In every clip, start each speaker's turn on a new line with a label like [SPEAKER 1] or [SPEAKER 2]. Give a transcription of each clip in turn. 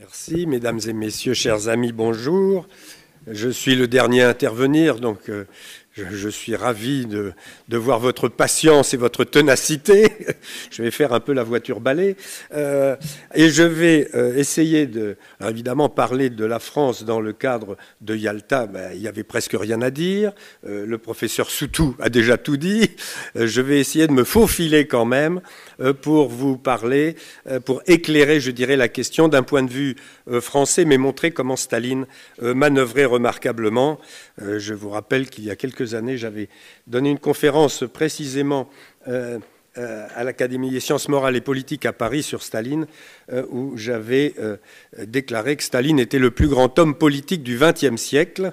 [SPEAKER 1] Merci, mesdames et messieurs, chers amis, bonjour. Je suis le dernier à intervenir, donc euh, je, suis ravi de, voir votre patience et votre ténacité. je vais faire un peu la voiture balai. Euh, et je vais euh, essayer de, évidemment, parler de la France dans le cadre de Yalta. Ben, il n'y avait presque rien à dire. Euh, le professeur Soutou a déjà tout dit. je vais essayer de me faufiler quand même pour vous parler, pour éclairer, je dirais, la question d'un point de vue euh, français, mais montrer comment Staline euh, manœuvrait remarquablement. Euh, je vous rappelle qu'il y a quelques années, j'avais donné une conférence précisément à l'Académie des sciences morales et politiques à Paris sur Staline, où j'avais déclaré que Staline était le plus grand homme politique du XXe siècle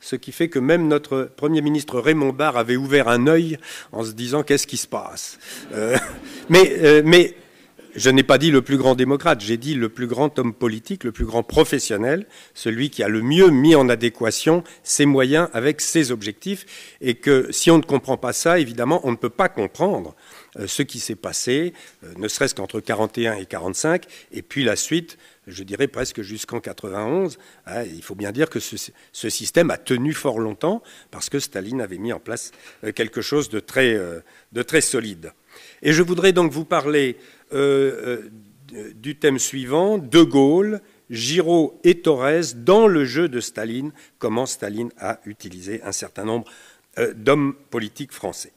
[SPEAKER 1] ce qui fait que même notre Premier ministre Raymond Barre avait ouvert un œil en se disant qu'est-ce qui se passe. mais, mais je n'ai pas dit le plus grand démocrate, j'ai dit le plus grand homme politique, le plus grand professionnel, celui qui a le mieux mis en adéquation ses moyens avec ses objectifs, et que si on ne comprend pas ça, évidemment, on ne peut pas comprendre euh, ce qui s'est passé, euh, ne serait-ce qu'entre 41 et 45, et puis la suite, je dirais presque jusqu'en 91. Ah, il faut bien dire que ce, système a tenu fort longtemps parce que Staline avait mis en place euh, quelque chose de très, de très solide. Et je voudrais donc vous parler euh, euh, du thème suivant, De Gaulle, Giraud et Torres dans le jeu de Staline, comment Staline a utilisé un certain nombre euh, d'hommes politiques français.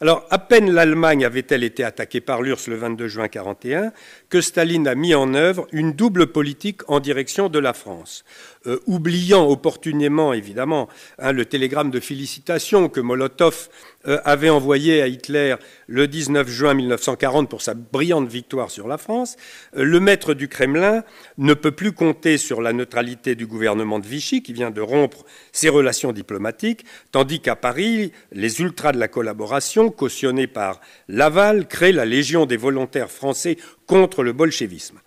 [SPEAKER 1] Alors, à peine l'Allemagne avait-elle été attaquée par l'URSS le 22 juin 1941 que Staline a mis en œuvre une double politique en direction de la France. Euh, oubliant opportunément, évidemment, hein, le télégramme de félicitations que Molotov euh, avait envoyé à Hitler le 19 juin 1940 pour sa brillante victoire sur la France, euh, le maître du Kremlin ne peut plus compter sur la neutralité du gouvernement de Vichy, qui vient de rompre ses relations diplomatiques, tandis qu'à Paris, les ultras de la collaboration, cautionnés par Laval, créent la Légion des volontaires français contre le bolchevisme.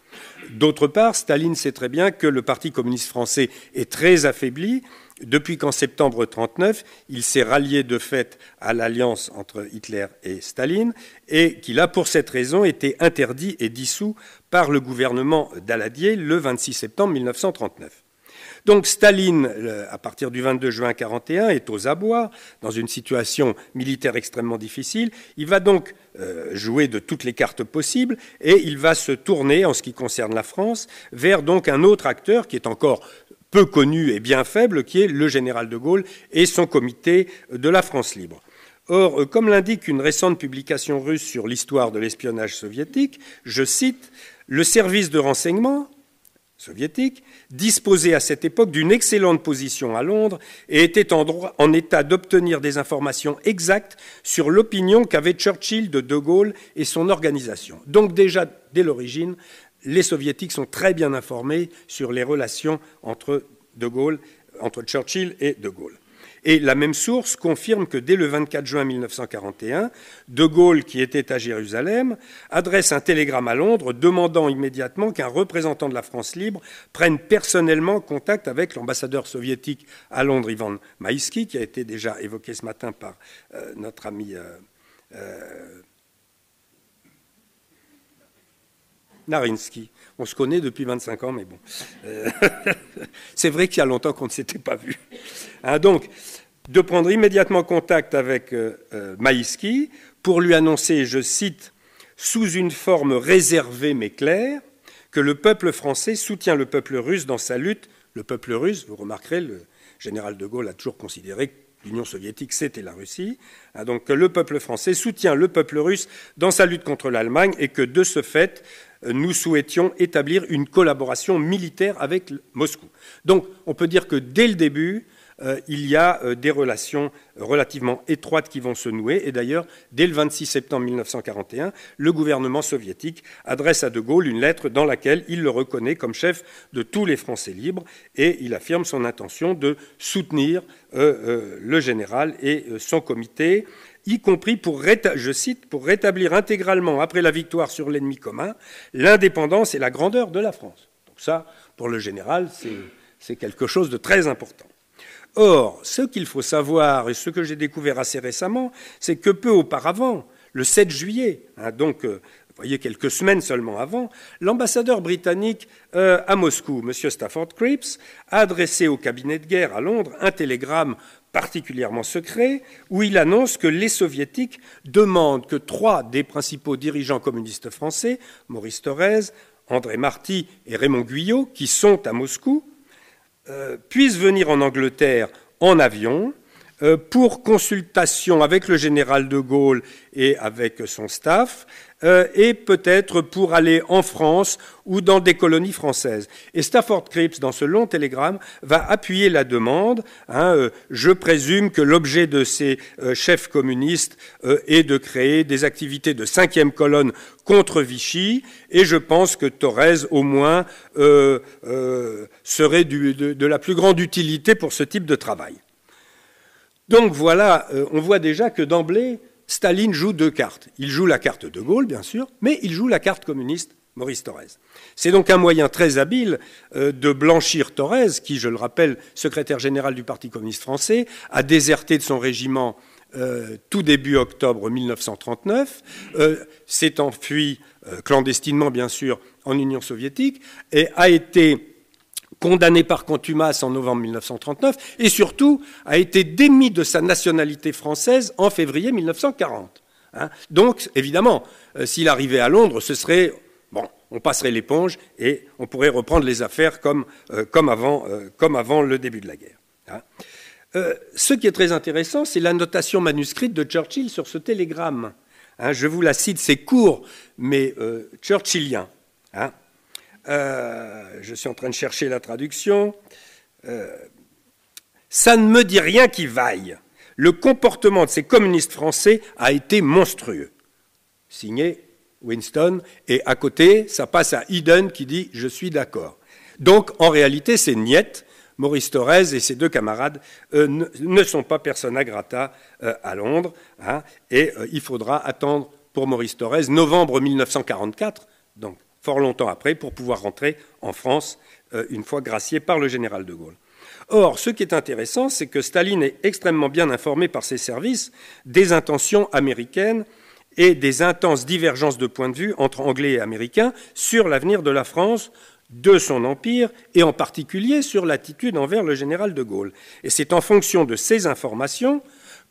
[SPEAKER 1] D'autre part, Staline sait très bien que le Parti communiste français est très affaibli. Depuis qu'en septembre 1939, il s'est rallié de fait à l'alliance entre Hitler et Staline, et qu'il a pour cette raison été interdit et dissous par le gouvernement d'Aladier le 26 septembre 1939. Donc Staline, à partir du 22 juin 1941, est aux abois, dans une situation militaire extrêmement difficile. Il va donc euh, jouer de toutes les cartes possibles et il va se tourner, en ce qui concerne la France, vers donc un autre acteur qui est encore peu connu et bien faible, qui est le général de Gaulle et son comité de la France libre. Or, euh, comme l'indique une récente publication russe sur l'histoire de l'espionnage soviétique, je cite, le service de renseignement, soviétique, disposait à cette époque d'une excellente position à Londres et était en, état d'obtenir des informations exactes sur l'opinion qu'avait Churchill de De Gaulle et son organisation. Donc déjà, dès l'origine, les soviétiques sont très bien informés sur les relations entre, entre Churchill et De Gaulle. Et la même source confirme que dès le 24 juin 1941, De Gaulle, qui était à Jérusalem, adresse un télégramme à Londres demandant immédiatement qu'un représentant de la France libre prenne personnellement contact avec l'ambassadeur soviétique à Londres, Ivan Maïski, qui a été déjà évoqué ce matin par euh, notre ami. Euh, euh, Narinski. On se connaît depuis 25 ans, mais bon. c'est vrai qu'il y a longtemps qu'on ne s'était pas vu. Hein, donc, de prendre immédiatement contact avec euh, euh, Maïski pour lui annoncer, je cite, sous une forme réservée mais claire, que le peuple français soutient le peuple russe dans sa lutte. Le peuple russe, vous remarquerez, le général de Gaulle a toujours considéré que l'Union soviétique, c'était la Russie. Hein, donc que le peuple français soutient le peuple russe dans sa lutte contre l'Allemagne et que de ce fait, euh, nous souhaitions établir une collaboration militaire avec Moscou. Donc on peut dire que dès le début, euh, il y a euh, des relations relativement étroites qui vont se nouer. Et d'ailleurs, dès le 26 septembre 1941, le gouvernement soviétique adresse à De Gaulle une lettre dans laquelle il le reconnaît comme chef de tous les Français libres et il affirme son intention de soutenir euh, le général et son comité y compris pour, je cite, pour rétablir intégralement, après la victoire sur l'ennemi commun, l'indépendance et la grandeur de la France. Donc ça, pour le général, c'est quelque chose de très important. Or, ce qu'il faut savoir, et ce que j'ai découvert assez récemment, c'est que peu auparavant, le 7 juillet, hein, donc euh, voyez, quelques semaines seulement avant, l'ambassadeur britannique euh, à Moscou, M. Stafford Cripps, a adressé au cabinet de guerre à Londres un télégramme particulièrement secret où il annonce que les soviétiques demandent que trois des principaux dirigeants communistes français, Maurice Thorez, André Marty et Raymond Guyot, qui sont à Moscou, euh, puissent venir en Angleterre en avion euh, pour consultation avec le général de Gaulle et avec son staff, euh, et peut-être pour aller en France ou dans des colonies françaises. Et Stafford Cripps, dans ce long télégramme, va appuyer la demande. Hein, euh, je présume que l'objet de ces chefs communistes est de créer des activités de cinquième colonne contre Vichy, et je pense que Torres, au moins, serait de la plus grande utilité pour ce type de travail. Donc voilà, euh, on voit déjà que d'emblée, Staline joue deux cartes. Il joue la carte de Gaulle, bien sûr, mais il joue la carte communiste Maurice Thorez. C'est donc un moyen très habile euh, de blanchir Thorez, qui, je le rappelle, secrétaire général du Parti communiste français, a déserté de son régiment euh, tout début octobre 1939, s'est enfui clandestinement, bien sûr, en Union soviétique, et a été condamné par contumace en novembre 1939, et surtout a été démis de sa nationalité française en février 1940. Hein. Donc, évidemment, euh, s'il arrivait à Londres, ce serait bon, on passerait l'éponge et on pourrait reprendre les affaires comme, euh, comme, avant, euh, comme avant, le début de la guerre. Hein. ce qui est très intéressant, c'est la notation manuscrite de Churchill sur ce télégramme. Hein. je vous la cite, c'est court, mais churchillien. Euh, je suis en train de chercher la traduction, euh, ça ne me dit rien qui vaille. Le comportement de ces communistes français a été monstrueux. Signé Winston, et à côté, ça passe à Eden qui dit Je suis d'accord. Donc, en réalité, c'est niette. Maurice Thorez et ses deux camarades euh, ne, sont pas persona grata à Londres. Hein, et il faudra attendre pour Maurice Thorez novembre 1944, donc fort longtemps après pour pouvoir rentrer en France euh, une fois gracié par le général de Gaulle. Or, ce qui est intéressant, c'est que Staline est extrêmement bien informé par ses services des intentions américaines et des intenses divergences de points de vue entre Anglais et Américains sur l'avenir de la France, de son empire et en particulier sur l'attitude envers le général de Gaulle. Et c'est en fonction de ces informations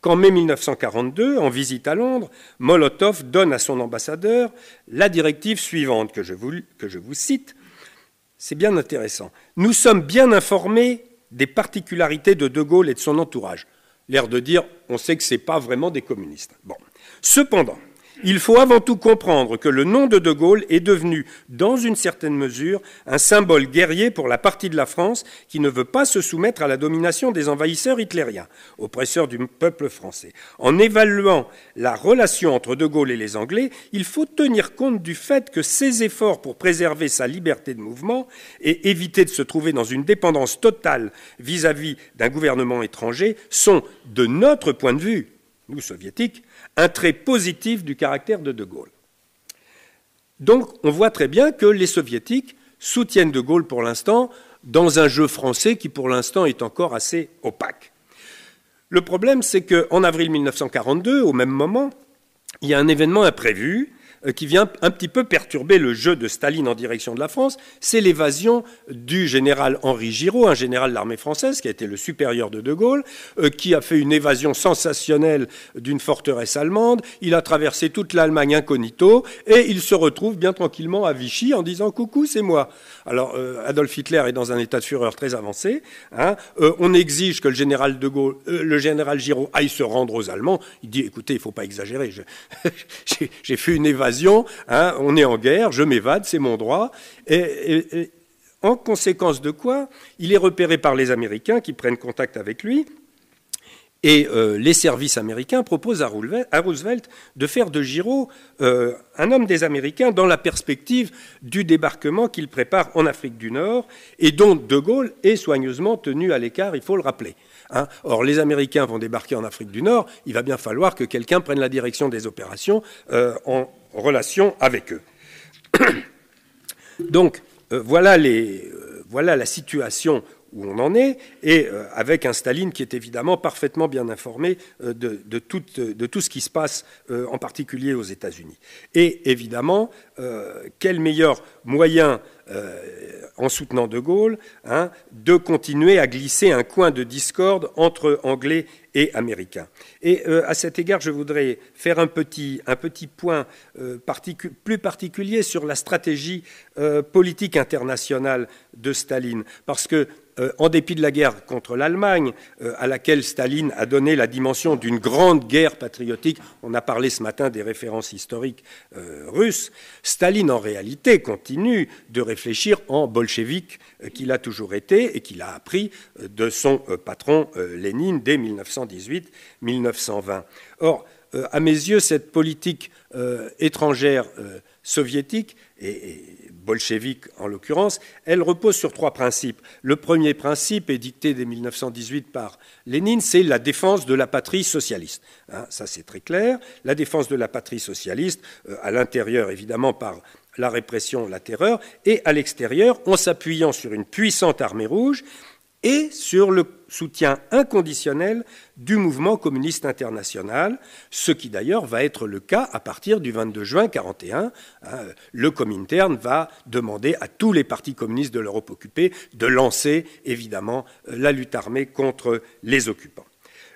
[SPEAKER 1] qu'en mai 1942, en visite à Londres, Molotov donne à son ambassadeur la directive suivante, que je vous, cite. C'est bien intéressant. Nous sommes bien informés des particularités de De Gaulle et de son entourage. L'air de dire, on sait que ce n'est pas vraiment des communistes. Bon. Cependant, il faut avant tout comprendre que le nom de De Gaulle est devenu, dans une certaine mesure, un symbole guerrier pour la partie de la France qui ne veut pas se soumettre à la domination des envahisseurs hitlériens, oppresseurs du peuple français. En évaluant la relation entre De Gaulle et les Anglais, il faut tenir compte du fait que ses efforts pour préserver sa liberté de mouvement et éviter de se trouver dans une dépendance totale vis-à-vis d'un gouvernement étranger sont, de notre point de vue, nous soviétiques, un trait positif du caractère de De Gaulle. Donc on voit très bien que les soviétiques soutiennent De Gaulle pour l'instant dans un jeu français qui pour l'instant est encore assez opaque. Le problème c'est qu'en avril 1942, au même moment, il y a un événement imprévu euh, qui vient un petit peu perturber le jeu de Staline en direction de la France, c'est l'évasion du général Henri Giraud, un général de l'armée française qui a été le supérieur de De Gaulle, euh, qui a fait une évasion sensationnelle d'une forteresse allemande. Il a traversé toute l'Allemagne incognito et il se retrouve bien tranquillement à Vichy en disant coucou, c'est moi. Alors euh, Adolf Hitler est dans un état de fureur très avancé. Hein. on exige que le général de Gaulle, le général Giraud aille se rendre aux Allemands. Il dit écoutez, il ne faut pas exagérer. J'ai fait une évasion Hein, on est en guerre, je m'évade, c'est mon droit. Et, en conséquence de quoi, il est repéré par les Américains qui prennent contact avec lui. Et euh, les services américains proposent à Roosevelt, de faire de Giraud euh, un homme des Américains dans la perspective du débarquement qu'il prépare en Afrique du Nord et dont De Gaulle est soigneusement tenu à l'écart, il faut le rappeler. Hein. Or, les Américains vont débarquer en Afrique du Nord, il va bien falloir que quelqu'un prenne la direction des opérations euh, en, relation avec eux. Donc, euh, voilà, les, euh, voilà la situation où on en est, et euh, avec un Staline qui est évidemment parfaitement bien informé euh, de, tout, ce qui se passe, euh, en particulier aux États-Unis. Et évidemment, quel meilleur moyen en soutenant De Gaulle, hein, de continuer à glisser un coin de discorde entre Anglais et Américains. Et à cet égard, je voudrais faire un petit, point plus particulier sur la stratégie politique internationale de Staline, parce que euh, en dépit de la guerre contre l'Allemagne, euh, à laquelle Staline a donné la dimension d'une grande guerre patriotique, on a parlé ce matin des références historiques euh, russes, Staline en réalité continue de réfléchir en bolchevique qu'il a toujours été et qu'il a appris de son patron Lénine dès 1918-1920. Or, euh, à mes yeux, cette politique euh, étrangère euh, soviétique, et, bolchevique en l'occurrence, elle repose sur trois principes. Le premier principe, édicté dès 1918 par Lénine, c'est la défense de la patrie socialiste. Hein, ça c'est très clair. La défense de la patrie socialiste, à l'intérieur évidemment par la répression, la terreur, et à l'extérieur en s'appuyant sur une puissante armée rouge et sur le soutien inconditionnel du mouvement communiste international, ce qui d'ailleurs va être le cas à partir du 22 juin 1941. Hein. Le Comintern va demander à tous les partis communistes de l'Europe occupée de lancer évidemment euh, la lutte armée contre les occupants.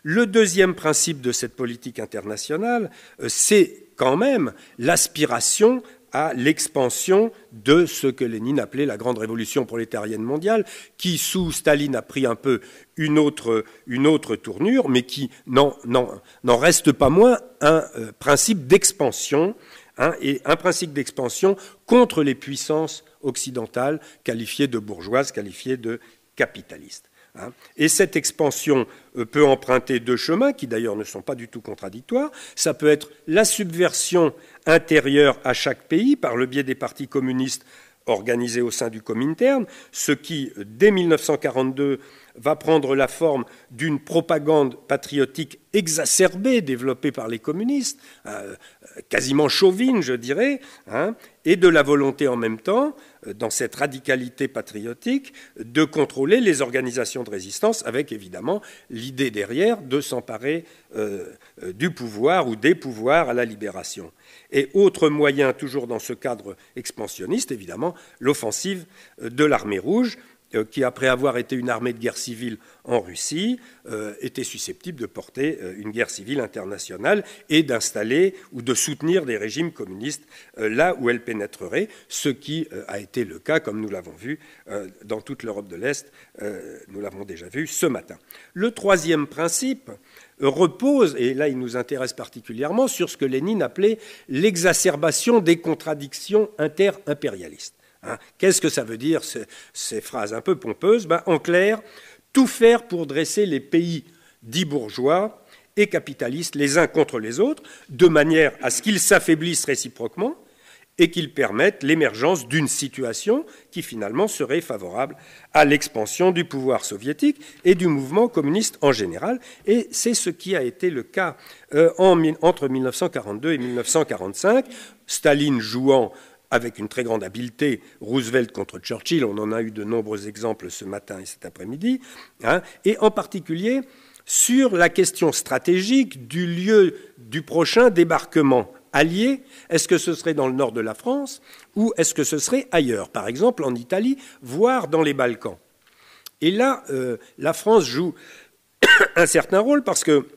[SPEAKER 1] Le deuxième principe de cette politique internationale, euh, c'est quand même l'aspiration à l'expansion de ce que Lénine appelait la grande révolution prolétarienne mondiale, qui sous Staline a pris un peu une autre, tournure, mais qui n'en reste pas moins un euh, principe d'expansion, hein, et un principe d'expansion contre les puissances occidentales qualifiées de bourgeoises, qualifiées de capitalistes. Hein. Et cette expansion euh, peut emprunter deux chemins, qui d'ailleurs ne sont pas du tout contradictoires. Ça peut être la subversion intérieure à chaque pays par le biais des partis communistes organisés au sein du Comintern, ce qui, euh, dès 1942, va prendre la forme d'une propagande patriotique exacerbée développée par les communistes, euh, quasiment chauvine, je dirais, hein, et de la volonté en même temps, euh, dans cette radicalité patriotique, de contrôler les organisations de résistance, avec évidemment l'idée derrière de s'emparer euh, du pouvoir ou des pouvoirs à la libération. Et autre moyen, toujours dans ce cadre expansionniste, évidemment, l'offensive de l'armée rouge, euh, qui, après avoir été une armée de guerre civile en Russie, euh, était susceptible de porter euh, une guerre civile internationale et d'installer ou de soutenir des régimes communistes là où elle pénétrerait, ce qui a été le cas, comme nous l'avons vu, dans toute l'Europe de l'Est, nous l'avons déjà vu ce matin. Le troisième principe repose, et là il nous intéresse particulièrement, sur ce que Lénine appelait l'exacerbation des contradictions interimpérialistes. Hein? Qu'est-ce que ça veut dire, ces, phrases un peu pompeuses ben, En clair, tout faire pour dresser les pays dits bourgeois et capitalistes les uns contre les autres, de manière à ce qu'ils s'affaiblissent réciproquement et qu'ils permettent l'émergence d'une situation qui finalement serait favorable à l'expansion du pouvoir soviétique et du mouvement communiste en général. Et c'est ce qui a été le cas euh, entre 1942 et 1945, Staline jouant avec une très grande habileté, Roosevelt contre Churchill, on en a eu de nombreux exemples ce matin et cet après-midi, hein, et en particulier sur la question stratégique du lieu du prochain débarquement allié, est-ce que ce serait dans le nord de la France ou est-ce que ce serait ailleurs, par exemple en Italie, voire dans les Balkans Et là, euh, la France joue un certain rôle parce que,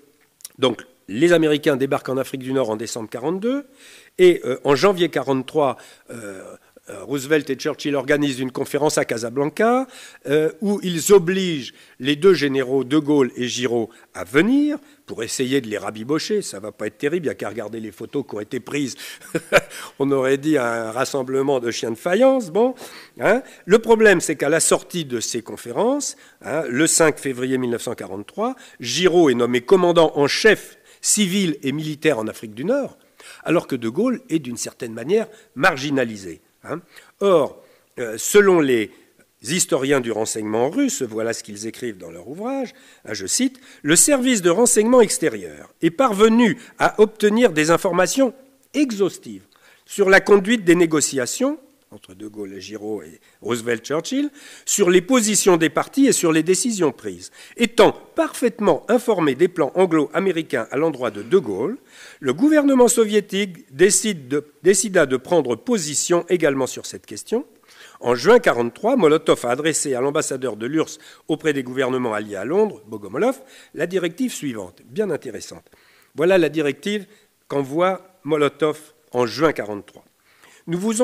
[SPEAKER 1] donc, les Américains débarquent en Afrique du Nord en décembre 1942, et euh, en janvier 1943, euh, euh, Roosevelt et Churchill organisent une conférence à Casablanca où ils obligent les deux généraux De Gaulle et Giraud à venir pour essayer de les rabibocher. Ça va pas être terrible, il n'y a qu'à regarder les photos qui ont été prises. On aurait dit un rassemblement de chiens de faïence. Bon, hein. Le problème, c'est qu'à la sortie de ces conférences, hein, le 5 février 1943, Giraud est nommé commandant en chef Civil et militaire en Afrique du Nord, alors que De Gaulle est d'une certaine manière marginalisé. Hein. Or, euh, selon les historiens du renseignement russe, voilà ce qu'ils écrivent dans leur ouvrage, hein, je cite, Le service de renseignement extérieur est parvenu à obtenir des informations exhaustives sur la conduite des négociations entre De Gaulle et Giraud et Roosevelt Churchill, sur les positions des partis et sur les décisions prises. Étant parfaitement informé des plans anglo-américains à l'endroit de De Gaulle, le gouvernement soviétique décida de prendre position également sur cette question. En juin 1943, Molotov a adressé à l'ambassadeur de l'URSS auprès des gouvernements alliés à Londres, Bogomolov, la directive suivante, bien intéressante. Voilà la directive qu'envoie Molotov en juin 1943. Nous vous,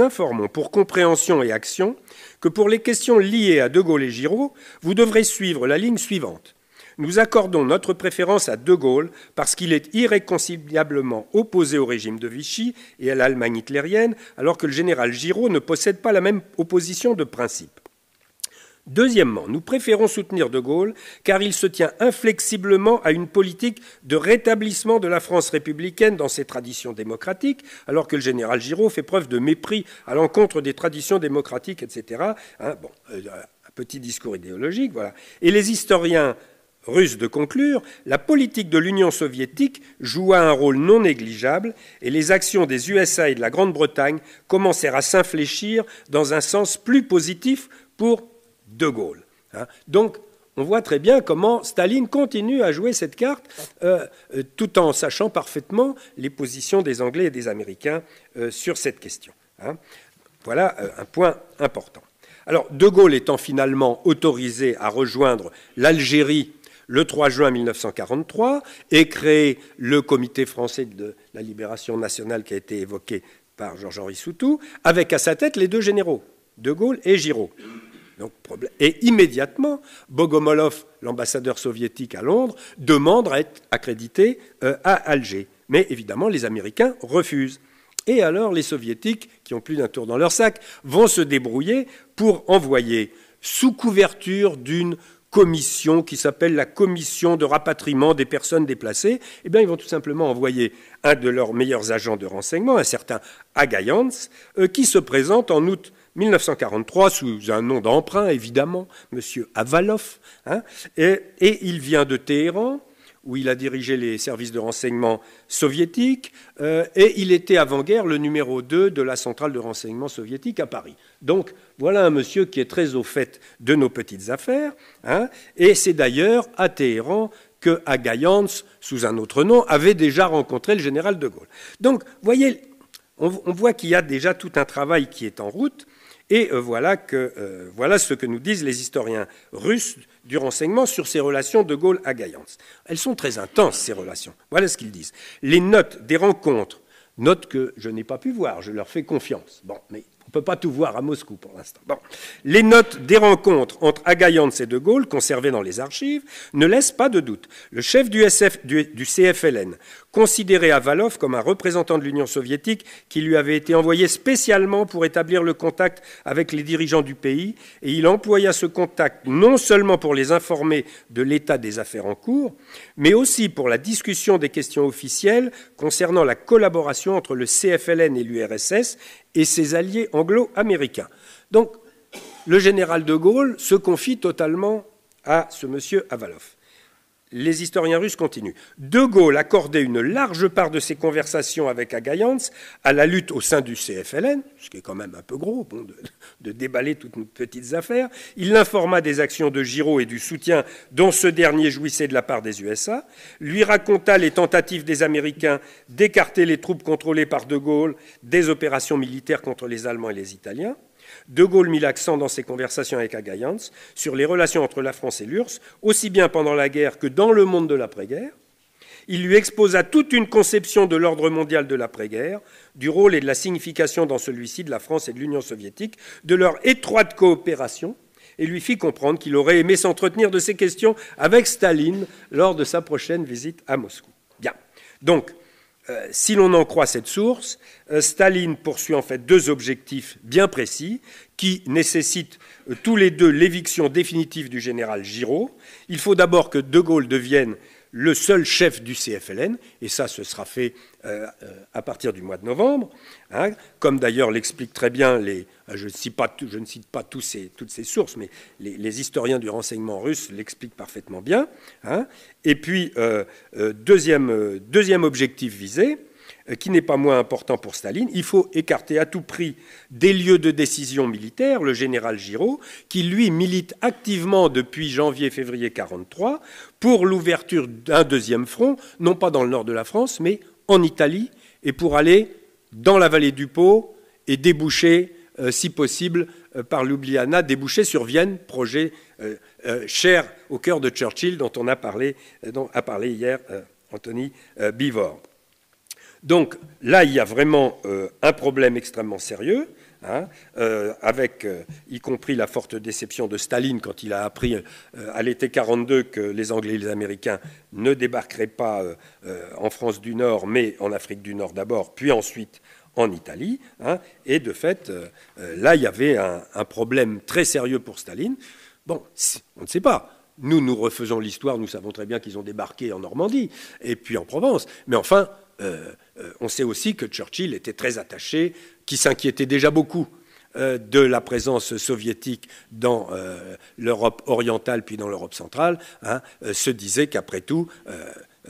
[SPEAKER 1] informons pour compréhension et action que pour les questions liées à De Gaulle et Giraud, vous devrez suivre la ligne suivante. Nous accordons notre préférence à De Gaulle parce qu'il est irréconciliablement opposé au régime de Vichy et à l'Allemagne hitlérienne, alors que le général Giraud ne possède pas la même opposition de principe. Deuxièmement, nous préférons soutenir De Gaulle car il se tient inflexiblement à une politique de rétablissement de la France républicaine dans ses traditions démocratiques, alors que le général Giraud fait preuve de mépris à l'encontre des traditions démocratiques, etc. Hein, bon, euh, euh, un petit discours idéologique, voilà. Et les historiens russes de conclure, la politique de l'Union soviétique joua un rôle non négligeable et les actions des USA et de la Grande-Bretagne commencèrent à s'infléchir dans un sens plus positif pour de Gaulle. Hein. Donc, on voit très bien comment Staline continue à jouer cette carte, euh, euh, tout en sachant parfaitement les positions des Anglais et des Américains euh, sur cette question. Hein. Voilà un point important. Alors, De Gaulle étant finalement autorisé à rejoindre l'Algérie le 3 juin 1943 et créer le Comité français de la libération nationale qui a été évoqué par Georges-Henri Soutou, avec à sa tête les deux généraux, De Gaulle et Giraud. Et immédiatement, Bogomolov, l'ambassadeur soviétique à Londres, demande à être accrédité euh, à Alger. Mais évidemment, les Américains refusent. Et alors, les Soviétiques, qui ont plus d'un tour dans leur sac, vont se débrouiller pour envoyer, sous couverture d'une commission qui s'appelle la commission de rapatriement des personnes déplacées, eh bien, ils vont tout simplement envoyer un de leurs meilleurs agents de renseignement, un certain Agayans, euh, qui se présente en août 1943, sous un nom d'emprunt, évidemment, M. Avalov, hein, et, il vient de Téhéran, où il a dirigé les services de renseignement soviétiques, euh, et il était avant-guerre le numéro 2 de la centrale de renseignement soviétique à Paris. Donc voilà un monsieur qui est très au fait de nos petites affaires, hein, et c'est d'ailleurs à Téhéran que Agayans, sous un autre nom, avait déjà rencontré le général de Gaulle. Donc, voyez, on voit qu'il y a déjà tout un travail qui est en route. Et euh, voilà, que, euh, voilà ce que nous disent les historiens russes du renseignement sur ces relations de Gaulle à Elles sont très intenses, ces relations. Voilà ce qu'ils disent. Les notes des rencontres, notes que je n'ai pas pu voir, je leur fais confiance. Bon, mais on ne peut pas tout voir à Moscou pour l'instant. Bon. Les notes des rencontres entre Agaillance et De Gaulle, conservées dans les archives, ne laissent pas de doute. Le chef du, SF, du CFLN considéré Avalov comme un représentant de l'Union soviétique qui lui avait été envoyé spécialement pour établir le contact avec les dirigeants du pays, et il employa ce contact non seulement pour les informer de l'état des affaires en cours, mais aussi pour la discussion des questions officielles concernant la collaboration entre le CFLN et l'URSS et ses alliés anglo-américains. Donc, le général de Gaulle se confie totalement à ce monsieur Avalov. Les historiens russes continuent. De Gaulle accordait une large part de ses conversations avec Agayans à la lutte au sein du CFLN, ce qui est quand même un peu gros bon, de, de, déballer toutes nos petites affaires. Il l'informa des actions de Giraud et du soutien dont ce dernier jouissait de la part des USA, lui raconta les tentatives des Américains d'écarter les troupes contrôlées par De Gaulle des opérations militaires contre les Allemands et les Italiens. De Gaulle mit l'accent dans ses conversations avec Agayans sur les relations entre la France et l'URSS, aussi bien pendant la guerre que dans le monde de l'après-guerre. Il lui exposa toute une conception de l'ordre mondial de l'après-guerre, du rôle et de la signification dans celui-ci de la France et de l'Union soviétique, de leur étroite coopération, et lui fit comprendre qu'il aurait aimé s'entretenir de ces questions avec Staline lors de sa prochaine visite à Moscou. Bien. Donc, euh, si l'on en croit cette source, euh, Staline poursuit en fait deux objectifs bien précis qui nécessitent euh, tous les deux l'éviction définitive du général Giraud. Il faut d'abord que De Gaulle devienne le seul chef du CFLN, et ça ce sera fait euh, euh, à partir du mois de novembre, hein. comme d'ailleurs l'expliquent très bien les, je ne cite pas, tous ces, toutes ces sources, mais les, historiens du renseignement russe l'expliquent parfaitement bien. Hein. Et puis, euh, deuxième objectif visé, euh, qui n'est pas moins important pour Staline, il faut écarter à tout prix des lieux de décision militaire le général Giraud, qui lui milite activement depuis janvier-février 1943 pour l'ouverture d'un deuxième front, non pas dans le nord de la France, mais en Italie, et pour aller dans la vallée du Pô et déboucher, euh, si possible, euh, par Ljubljana, déboucher sur Vienne, projet cher au cœur de Churchill dont on a parlé, dont a parlé hier Anthony Bivor. Donc là, il y a vraiment euh, un problème extrêmement sérieux. Hein, euh, avec euh, y compris la forte déception de Staline quand il a appris à l'été 42 que les Anglais et les Américains ne débarqueraient pas en France du Nord, mais en Afrique du Nord d'abord, puis ensuite en Italie. Hein. et de fait, là, il y avait un, un, problème très sérieux pour Staline. Bon, on ne sait pas. Nous, nous refaisons l'histoire, nous savons très bien qu'ils ont débarqué en Normandie et puis en Provence. Mais enfin, euh, euh, on sait aussi que Churchill était très attaché, qui s'inquiétait déjà beaucoup euh, de la présence soviétique dans l'Europe orientale puis dans l'Europe centrale, hein. se disait qu'après tout,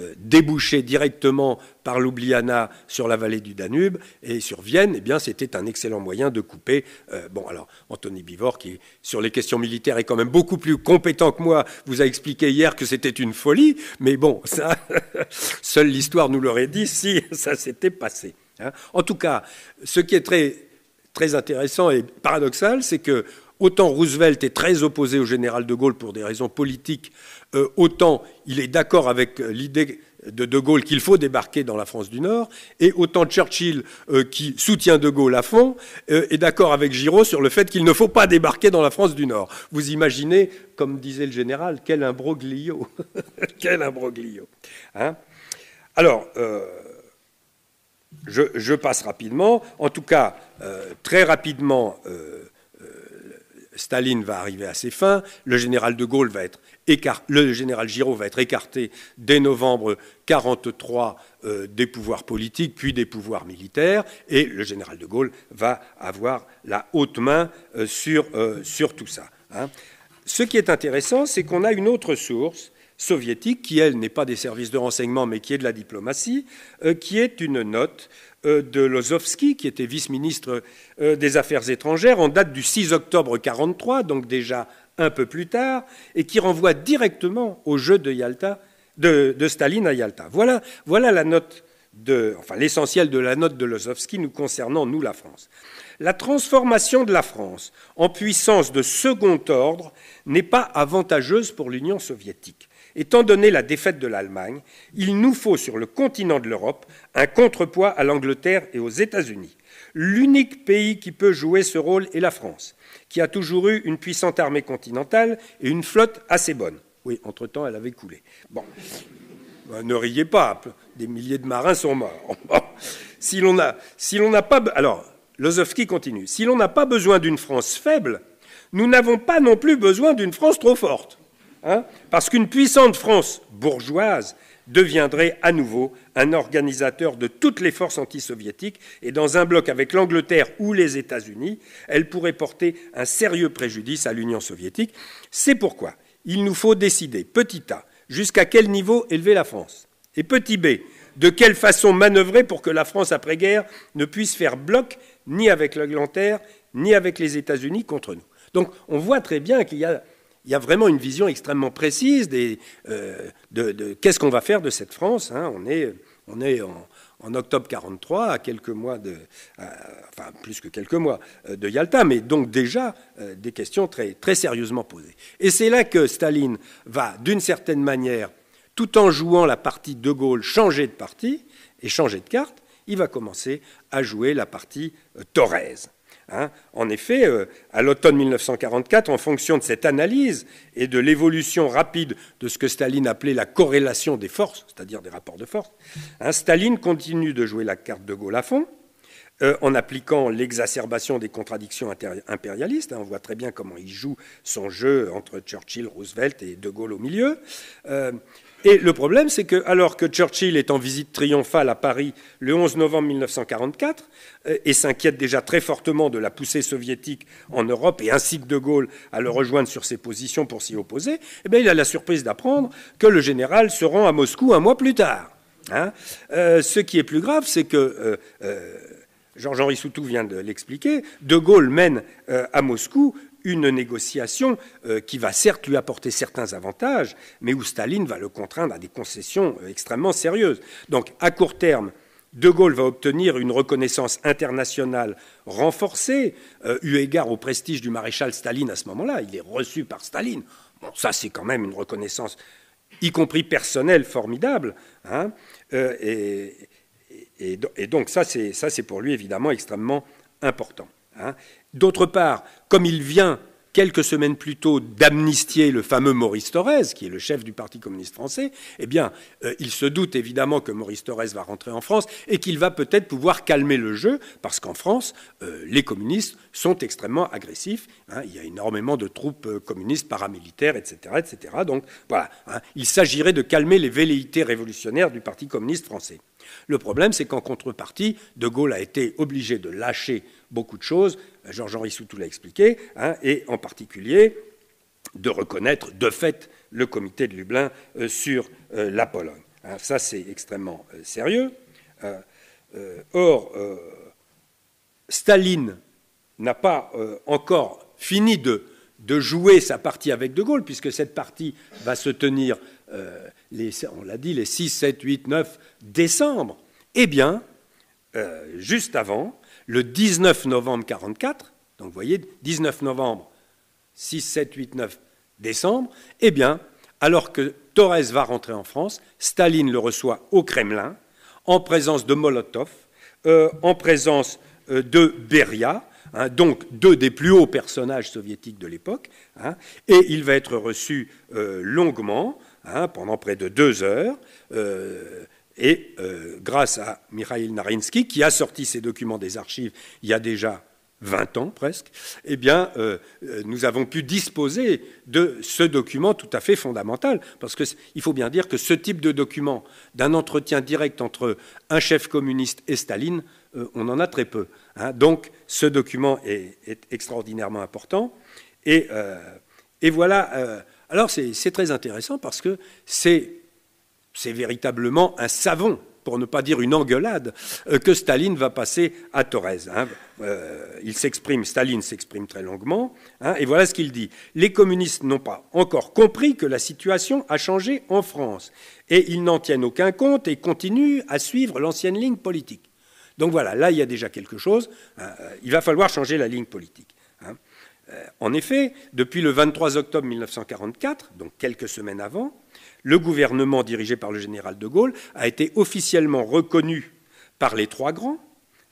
[SPEAKER 1] euh, débouché directement par l'Oubliana sur la vallée du Danube et sur Vienne, eh bien, c'était un excellent moyen de couper. Euh, bon, alors, Anthony Bivor, qui sur les questions militaires est quand même beaucoup plus compétent que moi, vous a expliqué hier que c'était une folie, mais bon, ça, seule l'histoire nous l'aurait dit si ça s'était passé. Hein. En tout cas, ce qui est très, très intéressant et paradoxal, c'est que Autant Roosevelt est très opposé au général de Gaulle pour des raisons politiques, euh, autant il est d'accord avec euh, l'idée de De Gaulle qu'il faut débarquer dans la France du Nord, et autant Churchill, euh, qui soutient De Gaulle à fond, est d'accord avec Giraud sur le fait qu'il ne faut pas débarquer dans la France du Nord. Vous imaginez, comme disait le général, quel imbroglio Quel imbroglio hein. Alors, je, passe rapidement, en tout cas, très rapidement, Staline va arriver à ses fins, le général de Gaulle va être le général Giraud va être écarté dès novembre 43 euh, des pouvoirs politiques, puis des pouvoirs militaires, et le général de Gaulle va avoir la haute main euh, euh, sur, tout ça. Hein. Ce qui est intéressant, c'est qu'on a une autre source soviétique, qui elle n'est pas des services de renseignement, mais qui est de la diplomatie, qui est une note euh, de Lozovski, qui était vice-ministre euh, des Affaires étrangères, en date du 6 octobre 1943, donc déjà un peu plus tard, et qui renvoie directement au jeu de, Yalta, de, Staline à Yalta. Voilà, voilà la note de, enfin l'essentiel de la note de Lozovski nous concernant, nous, la France. La transformation de la France en puissance de second ordre n'est pas avantageuse pour l'Union soviétique. Étant donné la défaite de l'Allemagne, il nous faut sur le continent de l'Europe un contrepoids à l'Angleterre et aux États-Unis. L'unique pays qui peut jouer ce rôle est la France, qui a toujours eu une puissante armée continentale et une flotte assez bonne. Oui, entre-temps, elle avait coulé. Bon, bah, ne riez pas, des milliers de marins sont morts. Si l'on n'a pas... Alors, Lozovsky continue. Si l'on n'a pas besoin d'une France faible, nous n'avons pas non plus besoin d'une France trop forte. Hein, parce qu'une puissante France bourgeoise deviendrait à nouveau un organisateur de toutes les forces antisoviétiques et dans un bloc avec l'Angleterre ou les États-Unis, elle pourrait porter un sérieux préjudice à l'Union soviétique. C'est pourquoi il nous faut décider, petit a, jusqu'à quel niveau élever la France et petit b, de quelle façon manœuvrer pour que la France après-guerre ne puisse faire bloc ni avec l'Angleterre ni avec les États-Unis contre nous. Donc on voit très bien qu'il y a il y a vraiment une vision extrêmement précise euh, de, qu'est-ce qu'on va faire de cette France. Hein. On est, en, octobre 43, à quelques mois de, enfin plus que quelques mois euh, de Yalta, mais donc déjà euh, des questions très, sérieusement posées. Et c'est là que Staline va, d'une certaine manière, tout en jouant la partie de Gaulle, changer de partie et changer de carte. Il va commencer à jouer la partie euh, Hein. en effet, euh, à l'automne 1944, en fonction de cette analyse et de l'évolution rapide de ce que Staline appelait la corrélation des forces, c'est-à-dire des rapports de force, hein, Staline continue de jouer la carte de Gaulle à fond, euh, en appliquant l'exacerbation des contradictions impérialistes. Hein. on voit très bien comment il joue son jeu entre Churchill, Roosevelt et De Gaulle au milieu. Euh, et le problème, c'est que, alors que Churchill est en visite triomphale à Paris le 11 novembre 1944, euh, et s'inquiète déjà très fortement de la poussée soviétique en Europe, et incite De Gaulle à le rejoindre sur ses positions pour s'y opposer, eh il a la surprise d'apprendre que le général se rend à Moscou un mois plus tard. Hein. Euh, ce qui est plus grave, c'est que euh, Georges-Henri Soutou vient de l'expliquer, De Gaulle mène à Moscou une négociation euh, qui va certes lui apporter certains avantages, mais où Staline va le contraindre à des concessions euh, extrêmement sérieuses. Donc à court terme, de Gaulle va obtenir une reconnaissance internationale renforcée, euh, eu égard au prestige du maréchal Staline à ce moment-là. Il est reçu par Staline. Bon, ça c'est quand même une reconnaissance, y compris personnelle, formidable. Hein. et, donc ça c'est pour lui évidemment extrêmement important. Hein D'autre part, comme il vient quelques semaines plus tôt d'amnistier le fameux Maurice Thorez, qui est le chef du Parti communiste français, eh bien, euh, il se doute évidemment que Maurice Thorez va rentrer en France et qu'il va peut-être pouvoir calmer le jeu, parce qu'en France, euh, les communistes sont extrêmement agressifs. Hein. il y a énormément de troupes euh, communistes, paramilitaires, etc. etc. donc, voilà, hein. il s'agirait de calmer les velléités révolutionnaires du Parti communiste français. Le problème, c'est qu'en contrepartie, De Gaulle a été obligé de lâcher beaucoup de choses, Georges-Henri tout l'a expliqué, hein, et en particulier de reconnaître de fait le comité de Lublin euh, sur euh, la Pologne. Hein. ça, c'est extrêmement euh, sérieux. or, Staline n'a pas encore fini de, jouer sa partie avec De Gaulle, puisque cette partie va se tenir, les, on l'a dit, les 6, 7, 8, 9 décembre. Eh bien, juste avant, le 19 novembre 44, donc vous voyez, 19 novembre, 6, 7, 8, 9 décembre, eh bien, alors que Torres va rentrer en France, Staline le reçoit au Kremlin, en présence de Molotov, euh, en présence euh, de Beria, hein, donc deux des plus hauts personnages soviétiques de l'époque, hein, et il va être reçu euh, longuement, hein, pendant près de deux heures, et euh, grâce à Mikhail Narinsky, qui a sorti ces documents des archives il y a déjà 20 ans presque, eh bien, euh, euh, nous avons pu disposer de ce document tout à fait fondamental, parce qu'il faut bien dire que ce type de document, d'un entretien direct entre un chef communiste et Staline, on en a très peu. Hein. Donc, ce document est, extraordinairement important. Et, et voilà. alors, c'est très intéressant parce que c'est c'est véritablement un savon, pour ne pas dire une engueulade, euh, que Staline va passer à Torres. Hein. Euh, il s'exprime, Staline s'exprime très longuement, hein, et voilà ce qu'il dit. Les communistes n'ont pas encore compris que la situation a changé en France, et ils n'en tiennent aucun compte et continuent à suivre l'ancienne ligne politique. Donc voilà, là il y a déjà quelque chose, hein, euh, il va falloir changer la ligne politique. en effet, depuis le 23 octobre 1944, donc quelques semaines avant, le gouvernement dirigé par le général de Gaulle a été officiellement reconnu par les trois grands,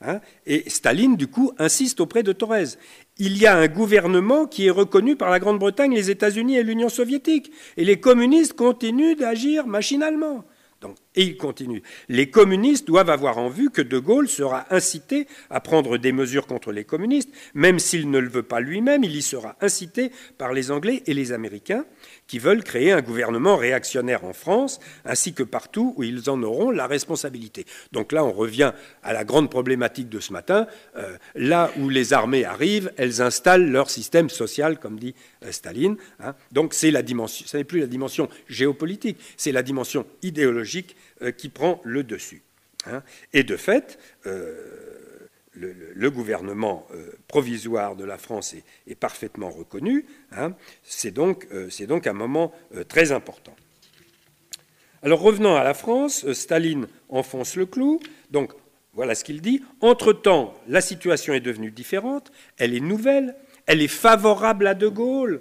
[SPEAKER 1] hein, et Staline, du coup, insiste auprès de Thorez. Il y a un gouvernement qui est reconnu par la Grande-Bretagne, les États-Unis et l'Union soviétique, et les communistes continuent d'agir machinalement. Donc, et il continue. Les communistes doivent avoir en vue que De Gaulle sera incité à prendre des mesures contre les communistes, même s'il ne le veut pas lui-même, il y sera incité par les Anglais et les Américains qui veulent créer un gouvernement réactionnaire en France, ainsi que partout où ils en auront la responsabilité. Donc là, on revient à la grande problématique de ce matin. Euh, là où les armées arrivent, elles installent leur système social, comme dit euh, Staline. Hein. Donc c'est la dimension, ce n'est plus la dimension géopolitique, c'est la dimension idéologique euh, qui prend le dessus. Hein. Et de fait, le, gouvernement euh, provisoire de la France est, parfaitement reconnu. Hein, euh, c'est donc, un moment euh, très important. Alors revenons à la France, Staline enfonce le clou. Donc voilà ce qu'il dit. Entre-temps, la situation est devenue différente, elle est nouvelle, elle est favorable à De Gaulle.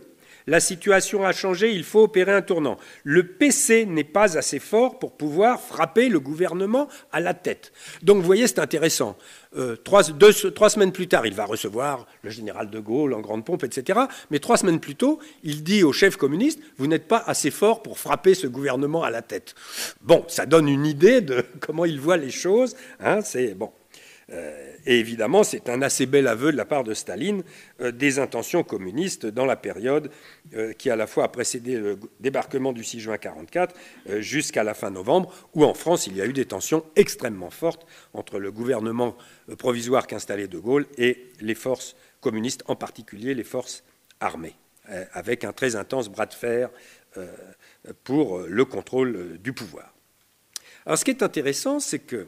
[SPEAKER 1] La situation a changé, il faut opérer un tournant. Le PC n'est pas assez fort pour pouvoir frapper le gouvernement à la tête. Donc vous voyez, c'est intéressant. Euh, trois, trois, semaines plus tard, il va recevoir le général de Gaulle en grande pompe, etc. Mais trois semaines plus tôt, il dit au chef communiste, vous n'êtes pas assez fort pour frapper ce gouvernement à la tête. Bon, ça donne une idée de comment il voit les choses. Hein, c'est bon. Euh, et évidemment, c'est un assez bel aveu de la part de Staline euh, des intentions communistes dans la période euh, qui à la fois a précédé le débarquement du 6 juin 1944 jusqu'à la fin novembre, où en France, il y a eu des tensions extrêmement fortes entre le gouvernement provisoire qu'installait De Gaulle et les forces communistes, en particulier les forces armées, avec un très intense bras de fer pour le contrôle du pouvoir. Alors ce qui est intéressant, c'est que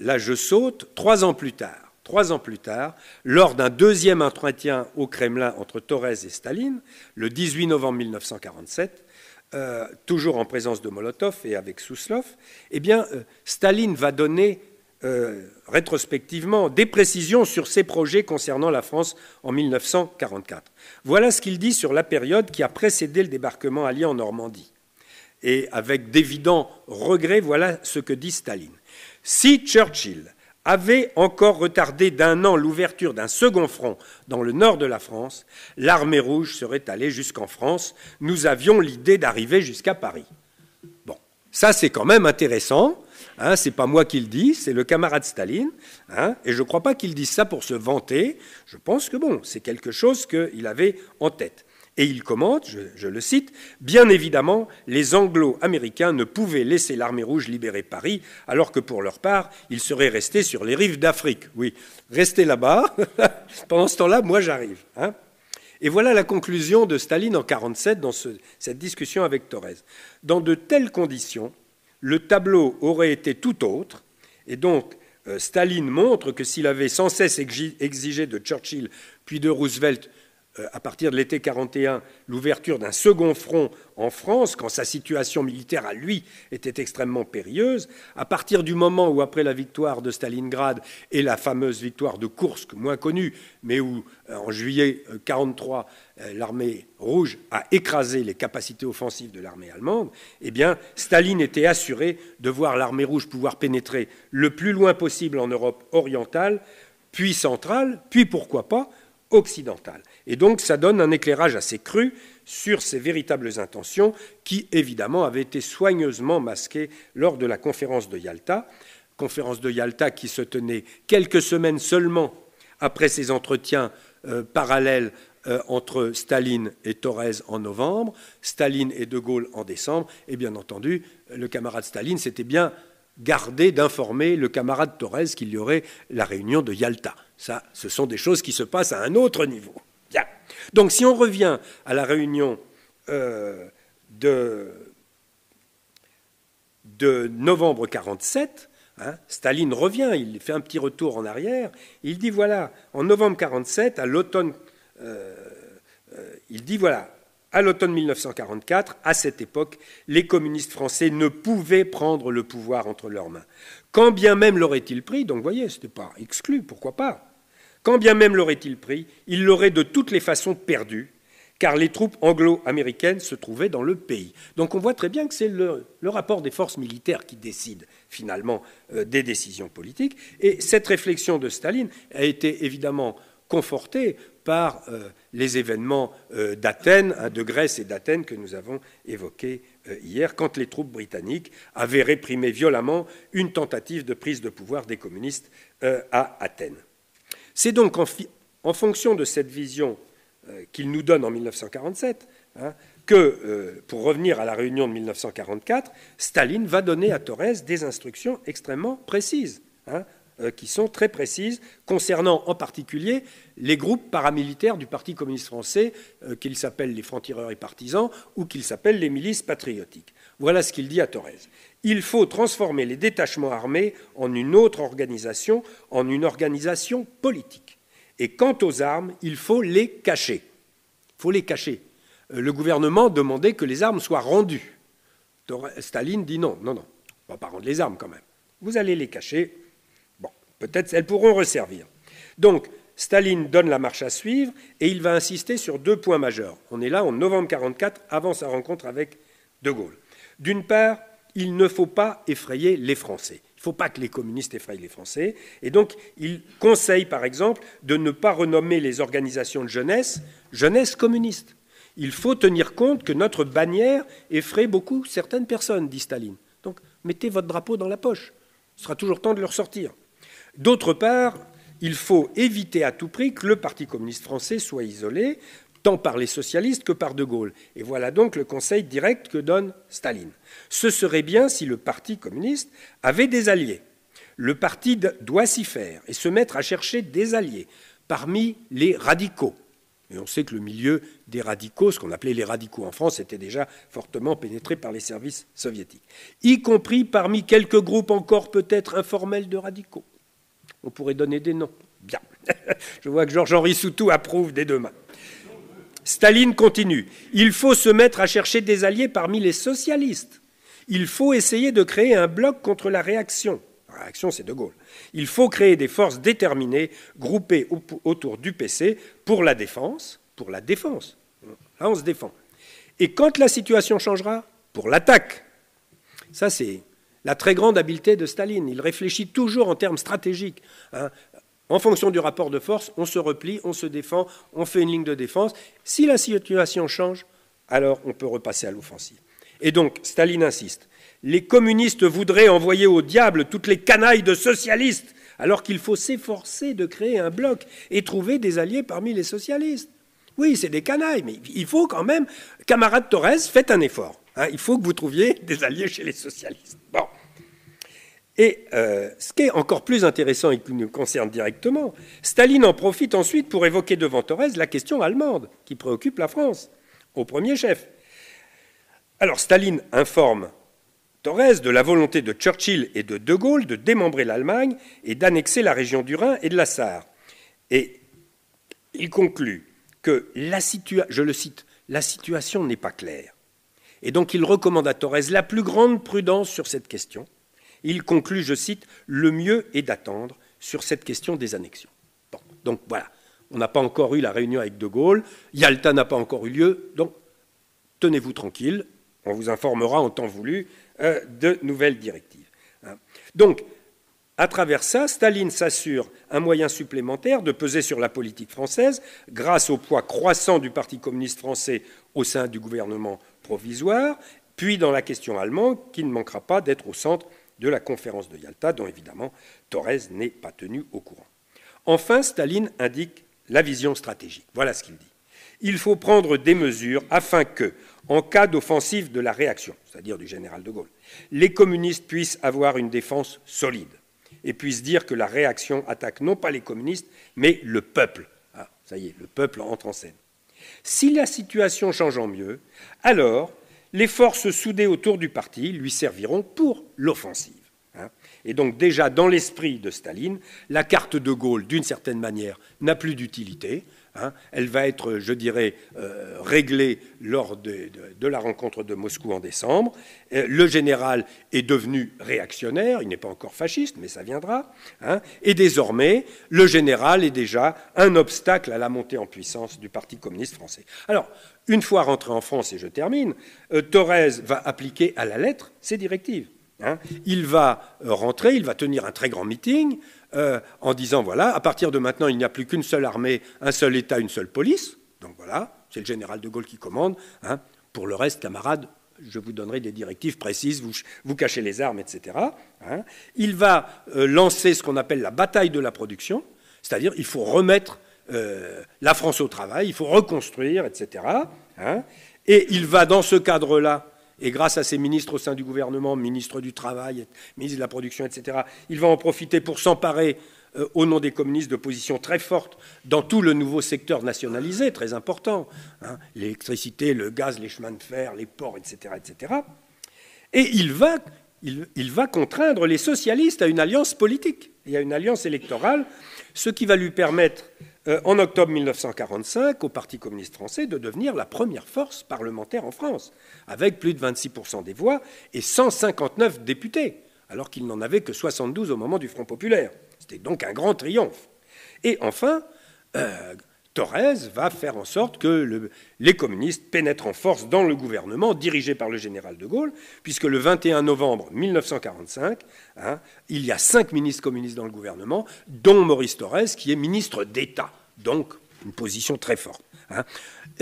[SPEAKER 1] là je saute, trois ans plus tard, trois ans plus tard, lors d'un deuxième entretien au Kremlin entre Torres et Staline, le 18 novembre 1947, euh, toujours en présence de Molotov et avec Souslov, eh bien, euh, Staline va donner euh, rétrospectivement des précisions sur ses projets concernant la France en 1944. Voilà ce qu'il dit sur la période qui a précédé le débarquement allié en Normandie et avec d'évidents regrets, voilà ce que dit Staline. Si Churchill avait encore retardé d'un an l'ouverture d'un second front dans le nord de la France, l'armée rouge serait allée jusqu'en France. Nous avions l'idée d'arriver jusqu'à Paris. Bon, ça c'est quand même intéressant. Hein, c'est pas moi qui le dis, c'est le camarade Staline. Hein, et je ne crois pas qu'il dise ça pour se vanter. Je pense que bon, c'est quelque chose qu'il avait en tête. Et il commente, je, le cite, Bien évidemment, les Anglo-Américains ne pouvaient laisser l'armée rouge libérer Paris, alors que pour leur part, ils seraient restés sur les rives d'Afrique. Oui, rester là-bas. Pendant ce temps-là, moi j'arrive. Hein. et voilà la conclusion de Staline en 1947 dans cette discussion avec Torres. Dans de telles conditions, le tableau aurait été tout autre, et donc euh, Staline montre que s'il avait sans cesse exigé de Churchill puis de Roosevelt euh, à partir de l'été 41 l'ouverture d'un second front en France, quand sa situation militaire à lui était extrêmement périlleuse, à partir du moment où, après la victoire de Stalingrad et la fameuse victoire de Kursk, moins connue, mais où, euh, en juillet 43, euh, l'armée rouge a écrasé les capacités offensives de l'armée allemande, eh bien, Staline était assuré de voir l'armée rouge pouvoir pénétrer le plus loin possible en Europe orientale, puis centrale, puis pourquoi pas occidentale. Et donc ça donne un éclairage assez cru sur ces véritables intentions, qui évidemment avaient été soigneusement masquées lors de la conférence de Yalta, conférence de Yalta qui se tenait quelques semaines seulement après ces entretiens euh, parallèles euh, entre Staline et Torres en novembre, Staline et De Gaulle en décembre, et bien entendu, le camarade Staline s'était bien gardé d'informer le camarade Torres qu'il y aurait la réunion de Yalta. Ça, ce sont des choses qui se passent à un autre niveau. Donc si on revient à la réunion euh, de, de, novembre 47 hein, Staline revient, il fait un petit retour en arrière, il dit voilà, en novembre 47 à l'automne, euh, euh, il dit voilà, à l'automne 1944, à cette époque, les communistes français ne pouvaient prendre le pouvoir entre leurs mains. Quand bien même l'auraient-ils pris, donc vous voyez, ce n'était pas exclu, pourquoi pas quand bien même l'aurait-il pris, il l'aurait de toutes les façons perdu, car les troupes anglo-américaines se trouvaient dans le pays. Donc on voit très bien que c'est le, rapport des forces militaires qui décide finalement euh, des décisions politiques. Et cette réflexion de Staline a été évidemment confortée par euh, les événements euh, d'Athènes, hein, de Grèce et d'Athènes que nous avons évoqués hier, quand les troupes britanniques avaient réprimé violemment une tentative de prise de pouvoir des communistes à Athènes. C'est donc en, fonction de cette vision euh, qu'il nous donne en 1947 hein, que, euh, pour revenir à la réunion de 1944, Staline va donner à Torres des instructions extrêmement précises, hein, euh, qui sont très précises, concernant en particulier les groupes paramilitaires du Parti communiste français, qu'ils s'appellent les francs-tireurs et partisans ou qu'ils s'appellent les milices patriotiques. Voilà ce qu'il dit à Thorez. Il faut transformer les détachements armés en une autre organisation, en une organisation politique. Et quant aux armes, il faut les cacher. Il faut les cacher. Euh, le gouvernement demandait que les armes soient rendues. Staline dit non, non, non, on ne va pas rendre les armes quand même. Vous allez les cacher. Bon, peut-être elles pourront resservir. Donc, Staline donne la marche à suivre et il va insister sur deux points majeurs. On est là en novembre 1944, avant sa rencontre avec De Gaulle. D'une part, il ne faut pas effrayer les Français. Il ne faut pas que les communistes effrayent les Français. Et donc, il conseille, par exemple, de ne pas renommer les organisations de jeunesse jeunesse communiste. Il faut tenir compte que notre bannière effraie beaucoup certaines personnes, dit Staline. Donc, mettez votre drapeau dans la poche. Il sera toujours temps de le ressortir. D'autre part, il faut éviter à tout prix que le Parti communiste français soit isolé tant par les socialistes que par De Gaulle. Et voilà donc le conseil direct que donne Staline. Ce serait bien si le Parti communiste avait des alliés. Le parti doit s'y faire et se mettre à chercher des alliés parmi les radicaux. Et on sait que le milieu des radicaux, ce qu'on appelait les radicaux en France, était déjà fortement pénétré par les services soviétiques, y compris parmi quelques groupes encore peut-être informels de radicaux. On pourrait donner des noms. Bien. Je vois que Georges-Henri Soutou approuve des deux mains. Staline continue. Il faut se mettre à chercher des alliés parmi les socialistes. Il faut essayer de créer un bloc contre la réaction. La réaction, c'est De Gaulle. Il faut créer des forces déterminées, groupées autour du PC, pour la défense. Pour la défense. Là, on se défend. Et quand la situation changera Pour l'attaque. Ça, c'est la très grande habileté de Staline. Il réfléchit toujours en termes stratégiques. Hein. En fonction du rapport de force, on se replie, on se défend, on fait une ligne de défense. Si la situation change, alors on peut repasser à l'offensive. Et donc, Staline insiste. Les communistes voudraient envoyer au diable toutes les canailles de socialistes, alors qu'il faut s'efforcer de créer un bloc et trouver des alliés parmi les socialistes. Oui, c'est des canailles, mais il faut quand même, camarade Torres, faites un effort. Hein. il faut que vous trouviez des alliés chez les socialistes. Et euh, ce qui est encore plus intéressant et qui nous concerne directement, Staline en profite ensuite pour évoquer devant Thorez la question allemande qui préoccupe la France, au premier chef. Alors Staline informe Thorez de la volonté de Churchill et de De Gaulle de démembrer l'Allemagne et d'annexer la région du Rhin et de la Sarre. Et il conclut que la situation, je le cite, la situation n'est pas claire. Et donc il recommande à Thorez la plus grande prudence sur cette question il conclut, je cite, Le mieux est d'attendre sur cette question des annexions. donc voilà, on n'a pas encore eu la réunion avec De Gaulle, Yalta n'a pas encore eu lieu, donc tenez-vous tranquille, on vous informera en temps voulu euh, de nouvelles directives. Hein. Donc, à travers ça, Staline s'assure un moyen supplémentaire de peser sur la politique française grâce au poids croissant du Parti communiste français au sein du gouvernement provisoire, puis dans la question allemande qui ne manquera pas d'être au centre de la conférence de Yalta, dont évidemment Torres n'est pas tenu au courant. Enfin, Staline indique la vision stratégique. Voilà ce qu'il dit. Il faut prendre des mesures afin que, en cas d'offensive de la réaction, c'est-à-dire du général de Gaulle, les communistes puissent avoir une défense solide et puissent dire que la réaction attaque non pas les communistes, mais le peuple. Ah, ça y est, le peuple entre en scène. Si la situation change en mieux, alors les forces soudées autour du parti lui serviront pour l'offensive. Hein. Et donc déjà dans l'esprit de Staline, la carte de Gaulle, d'une certaine manière, n'a plus d'utilité. Hein. Elle va être, je dirais, euh, réglée lors de, la rencontre de Moscou en décembre. Euh, le général est devenu réactionnaire, il n'est pas encore fasciste, mais ça viendra. Hein. Et désormais, le général est déjà un obstacle à la montée en puissance du Parti communiste français. Alors, une fois rentré en France, et je termine, euh, Thorez va appliquer à la lettre ses directives. Hein. Il va rentrer, il va tenir un très grand meeting euh, en disant voilà, à partir de maintenant, il n'y a plus qu'une seule armée, un seul État, une seule police. Donc voilà, c'est le général de Gaulle qui commande. Hein. Pour le reste, camarades, je vous donnerai des directives précises, vous, cachez les armes, etc. Hein. Il va euh, lancer ce qu'on appelle la bataille de la production, c'est-à-dire il faut remettre euh, la France au travail, il faut reconstruire, etc. Hein. Et il va, dans ce cadre-là, et grâce à ses ministres au sein du gouvernement, ministre du Travail, ministre de la Production, etc., il va en profiter pour s'emparer euh, au nom des communistes de positions très fortes dans tout le nouveau secteur nationalisé, très important, hein, l'électricité, le gaz, les chemins de fer, les ports, etc. etc. Et il va, il va contraindre les socialistes à une alliance politique et à une alliance électorale, ce qui va lui permettre euh, en octobre 1945 au Parti communiste français de devenir la première force parlementaire en France, avec plus de 26% des voix et 159 députés, alors qu'il n'en avait que 72 au moment du Front populaire. C'était donc un grand triomphe. Et enfin, euh, Torres va faire en sorte que les communistes pénètrent en force dans le gouvernement dirigé par le général de Gaulle, puisque le 21 novembre 1945, hein, il y a cinq ministres communistes dans le gouvernement, dont Maurice Torres, qui est ministre d'État, donc une position très forte. Hein.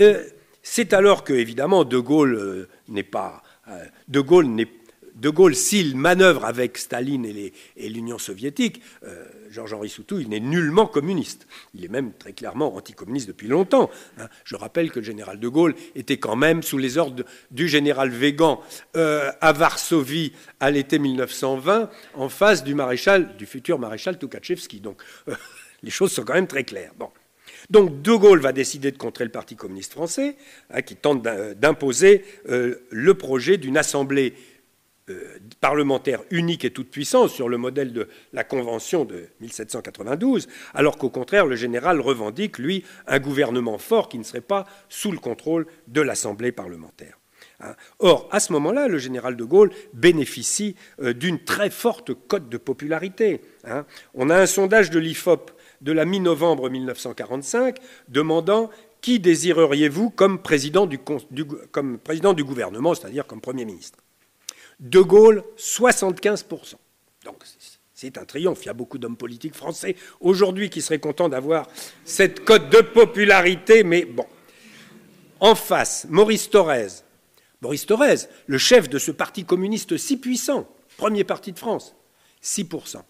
[SPEAKER 1] Euh, c'est alors que, évidemment, De Gaulle euh, n'est pas... Euh, de Gaulle n'est pas de Gaulle, s'il manœuvre avec Staline et l'Union soviétique, euh, Georges-Henri Soutou, il n'est nullement communiste. Il est même très clairement anticommuniste depuis longtemps. Hein. Je rappelle que le général de Gaulle était quand même sous les ordres du général Végan euh, à Varsovie à l'été 1920, en face du maréchal, du futur maréchal Tukhachevski. Donc euh, les choses sont quand même très claires. Bon. Donc De Gaulle va décider de contrer le Parti communiste français, hein, qui tente d'imposer le projet d'une assemblée euh, parlementaire unique et toute-puissance sur le modèle de la Convention de 1792, alors qu'au contraire, le général revendique, lui, un gouvernement fort qui ne serait pas sous le contrôle de l'Assemblée parlementaire. Hein. Or, à ce moment-là, le général de Gaulle bénéficie euh, d'une très forte cote de popularité. Hein. On a un sondage de l'IFOP de la mi-novembre 1945 demandant qui désireriez-vous comme, du, comme président du gouvernement, c'est-à-dire comme Premier ministre de Gaulle, 75%. Donc c'est un triomphe. Il y a beaucoup d'hommes politiques français aujourd'hui qui seraient contents d'avoir cette cote de popularité, mais bon. En face, Maurice Thorez. Maurice Thorez, le chef de ce parti communiste si puissant, premier parti de France, 6%.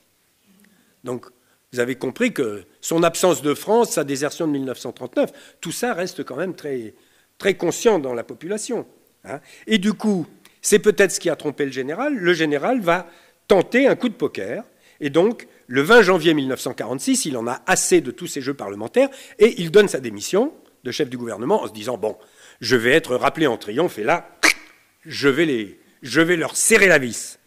[SPEAKER 1] Donc vous avez compris que son absence de France, sa désertion de 1939, tout ça reste quand même très, très conscient dans la population. Hein. Et du coup, c'est peut-être ce qui a trompé le général. Le général va tenter un coup de poker. Et donc, le 20 janvier 1946, il en a assez de tous ces jeux parlementaires et il donne sa démission de chef du gouvernement en se disant Bon, je vais être rappelé en triomphe et là, je vais, les, je vais leur serrer la vis.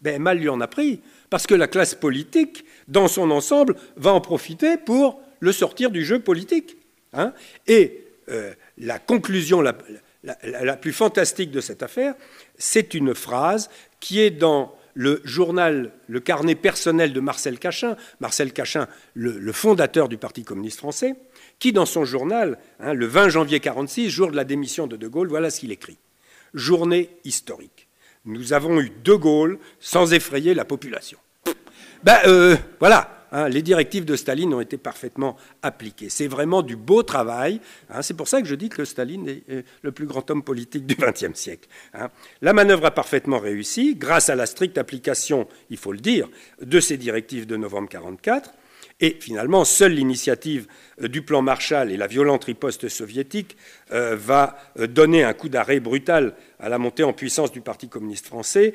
[SPEAKER 1] Ben, mal lui en a pris, parce que la classe politique, dans son ensemble, va en profiter pour le sortir du jeu politique. Hein. et euh, la conclusion, la, la, plus fantastique de cette affaire, c'est une phrase qui est dans le journal, le carnet personnel de Marcel Cachin, Marcel Cachin, le, fondateur du Parti communiste français, qui dans son journal, hein, le 20 janvier 1946, jour de la démission de De Gaulle, voilà ce qu'il écrit. Journée historique. Nous avons eu De Gaulle sans effrayer la population. Ben, euh, voilà, Hein, les directives de Staline ont été parfaitement appliquées. C'est vraiment du beau travail. Hein. c'est pour ça que je dis que Staline est le plus grand homme politique du XXe siècle. Hein. La manœuvre a parfaitement réussi grâce à la stricte application, il faut le dire, de ces directives de novembre 1944. Et finalement, seule l'initiative euh, du plan Marshall et la violente riposte soviétique euh, va euh, donner un coup d'arrêt brutal à la montée en puissance du Parti communiste français,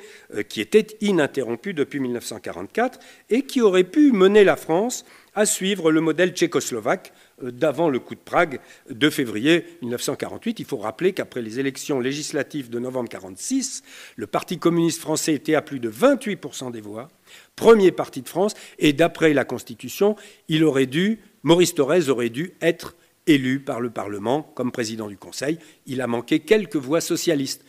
[SPEAKER 1] qui était ininterrompu depuis 1944 et qui aurait pu mener la France à suivre le modèle tchécoslovaque euh, d'avant le coup de Prague de février 1948. Il faut rappeler qu'après les élections législatives de novembre 1946, le Parti communiste français était à plus de 28% des voix, premier parti de France, et d'après la Constitution, il aurait dû, Maurice Thorez aurait dû être élu par le Parlement comme président du Conseil. Il a manqué quelques voix socialistes.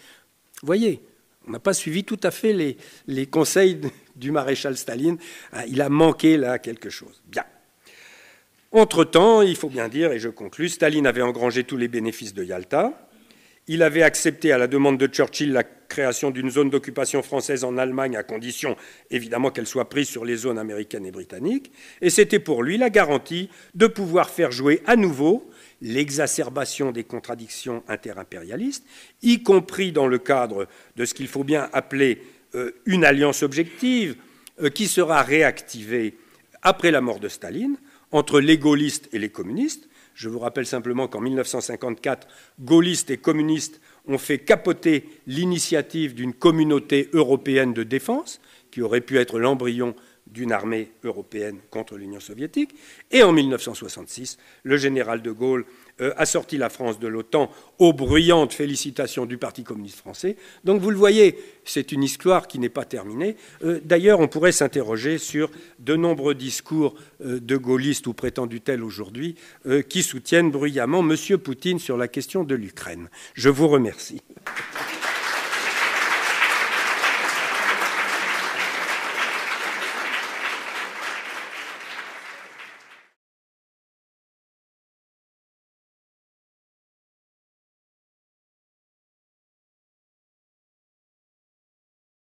[SPEAKER 1] voyez, on n'a pas suivi tout à fait les, les conseils du maréchal Staline. Ah, il a manqué là quelque chose. Bien. Entre-temps, il faut bien dire, et je conclus, Staline avait engrangé tous les bénéfices de Yalta. Il avait accepté à la demande de Churchill la création d'une zone d'occupation française en Allemagne à condition évidemment qu'elle soit prise sur les zones américaines et britanniques. Et c'était pour lui la garantie de pouvoir faire jouer à nouveau l'exacerbation des contradictions interimpérialistes, y compris dans le cadre de ce qu'il faut bien appeler euh, une alliance objective euh, qui sera réactivée après la mort de Staline, entre les gaullistes et les communistes. Je vous rappelle simplement qu'en 1954, gaullistes et communistes ont fait capoter l'initiative d'une communauté européenne de défense, qui aurait pu être l'embryon d'une armée européenne contre l'Union soviétique. Et en 1966, le général de Gaulle a euh, assorti la France de l'OTAN aux bruyantes félicitations du Parti communiste français. Donc vous le voyez, c'est une histoire qui n'est pas terminée. Euh, d'ailleurs, on pourrait s'interroger sur de nombreux discours euh, de gaullistes ou prétendus tels aujourd'hui qui soutiennent bruyamment M. Poutine sur la question de l'Ukraine. Je vous remercie.